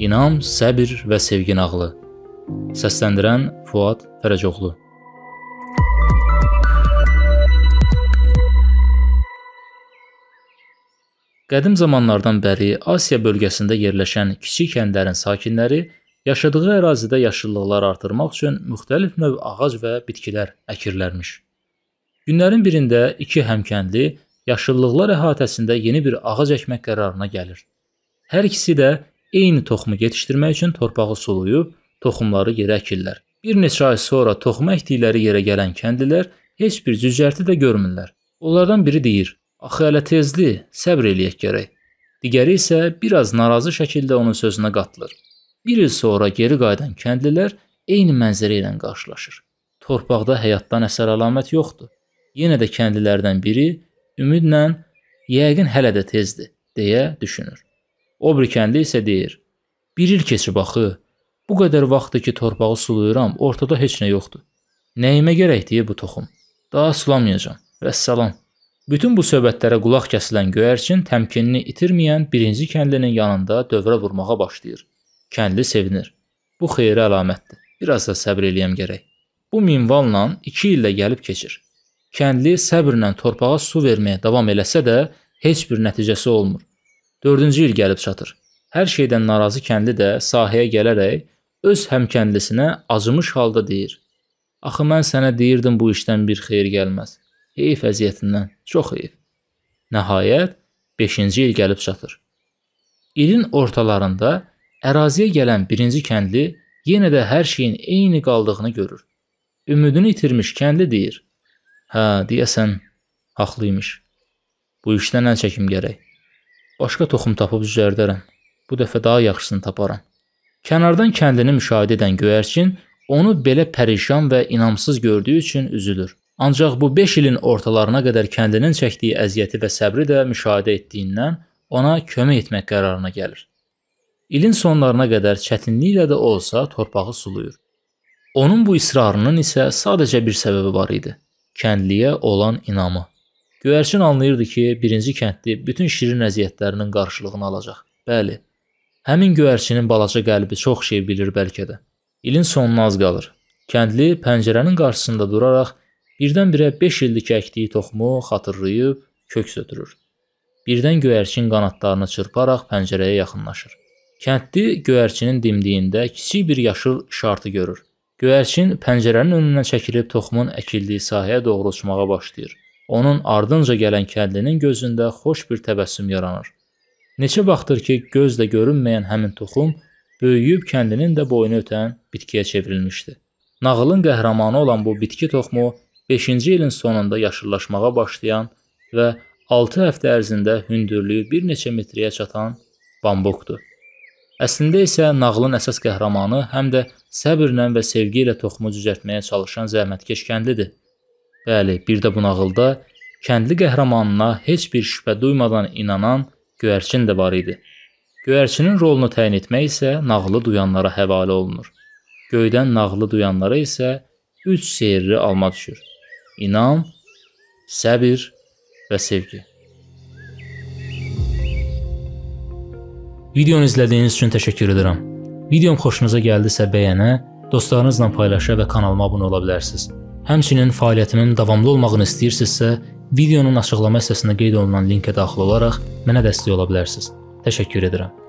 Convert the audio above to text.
İnam, səbir və sevgi nağılı. Səsləndirən Fuad Fərəcoğlu. Qədim zamanlardan bəri Asiya bölgəsində yerləşən kiçik kəndlərin sakinləri yaşadığı ərazidə yaşıllıqlar artırmaq üçün müxtəlif növ ağac və bitkilər əkirlərmiş. Günlərin birində iki həmkəndli yaşıllıqlar əhatəsində yeni bir ağac əkmək qərarına gəlir. Hər ikisi də Eyni toxumu yetişdirmək üçün torpağı sulayıb toxumları yerə əkirlər. Bir neçə ay sonra toxum əkdikləri yerə gələn kəndlilər heç bir cücərti də görmürlər. Onlardan biri deyir: "Axı hələ tezdir, səbr eləyək gərək." Digəri isə biraz narazı şəkildə onun sözünə qatılır. Bir il sonra geri qayıdan kəndlilər eyni mənzərə ilə qarşılaşır. Torpaqda həyatdan əsər əlamət yoxdur. Yenə də kəndlilərdən biri ümidlə "Yəqin hələ də tezdir" deyə düşünür. O bir kəndli isə deyir: "Bir il keçib axı. Bu qədər vaxtdır ki, torpağı sulayıram, ortada heç nə yoxdur. Nəyimə gərəkdir bu toxum? Daha sulamayacağam. Vəssalam." Bütün bu söhbətlərə qulaq kəsilən göyərçin təmkinini itirməyən birinci kəndlinin yanında dövrə vurmağa başlayır. Kəndli sevinir. Bu xeyirə əlamətdir. Biraz da səbr eləyəm gərək. Bu minvalla 2 ildə gəlib keçir. Kəndli səbrlə torpağa su verməyə davam eləsə də heç bir nəticəsi olmur. Dördüncü il gəlib çatır. Hər şeydən narazı kəndli də sahəyə gələrək öz həmkəndlisinə acımış halda deyir: "Axı mən sənə deyirdim bu işdən bir xeyir gəlməz. Heyf əziyyətindən, çox heyf." Nəhayət 5-ci il gəlib çatır. İlin ortalarında əraziyə gələn birinci kəndli yenə də hər şeyin eyni qaldığını görür. Ümidini itirmiş kəndli deyir: "Hə, deyəsən haqlı imiş. Bu işdən əl çəkim gərək." Başqa toxum tapıb düzəldərəm. Bu dəfə daha yaxşısını taparam. Kənardan kəndini müşahidə edən göyərçin onu belə pərişan və inamsız gördüyü üçün üzülür. Ancaq bu 5 ilin ortalarına qədər kəndinin çəkdiyi əziyyəti və səbri də müşahidə etdiyindən ona kömək etmək qərarına gəlir. İlin sonlarına qədər çətinliklə də olsa torpağı suluyur. Onun bu israrının isə sadəcə bir səbəbi var idi. Kəndliyə olan inamı. Göyərçin anlayırdı ki, birinci kəndli bütün şirin əziyyətlərinin qarşılığını alacaq. Bəli, həmin göyərçinin balaca qəlbi çox şey bilir bəlkə də. İlin sonuna az qalır. Kəndli pəncərənin qarşısında duraraq birdən-birə 5 illik əkdiyi toxumu xatırlayıb kök sötürür. Birdən göyərçin qanadlarını çırparaq pəncərəyə yaxınlaşır. Kəndli göyərçinin dimdiyində kiçik bir yaşıl işartı görür. Göyərçin pəncərənin önünə çəkilib toxumun əkildiyi sahəyə doğru uçmağa başlayır. Onun ardınca gələn kəndlinin gözündə xoş bir təbəssüm yaranır. Neçə vaxtdır ki, gözlə görünməyən həmin toxum böyüyüb kəndinin də boyunu ötən bitkiyə çevrilmişdi. Nağılın qəhrəmanı olan bu bitki toxumu 5-ci ilin sonunda yaşıllaşmağa başlayan və 6 həftə ərzində hündürlüyü bir neçə metrəyə çatan bambukdur. Əslində isə nağılın əsas qəhrəmanı həm də səbrlə və sevgi ilə toxumu cücərtməyə çalışan zəhmətkeş kəndlidir. Bəli, bir də bu nağılda kəndli qəhrəmanına heç bir şübhə duymadan inanan göyərçin də var idi. Göyərçinin rolunu təyin etmək isə nağılı duyanlara həvalə olunur. Göydən nağılı duyanlara isə 3 sirri alma düşür. İnam, səbir və sevgi. Videonu izlədiyiniz üçün təşəkkür edirəm. Videom xoşunuza gəldisə bəyənə, dostlarınızla paylaşa və kanalıma abunə ola bilərsiniz. Həmçinin fəaliyyətimin davamlı olmağını istəyirsinizsə, videonun açıqlama hissəsinə qeyd olunan linkə daxil olaraq mənə dəstək ola bilərsiniz. Təşəkkür edirəm.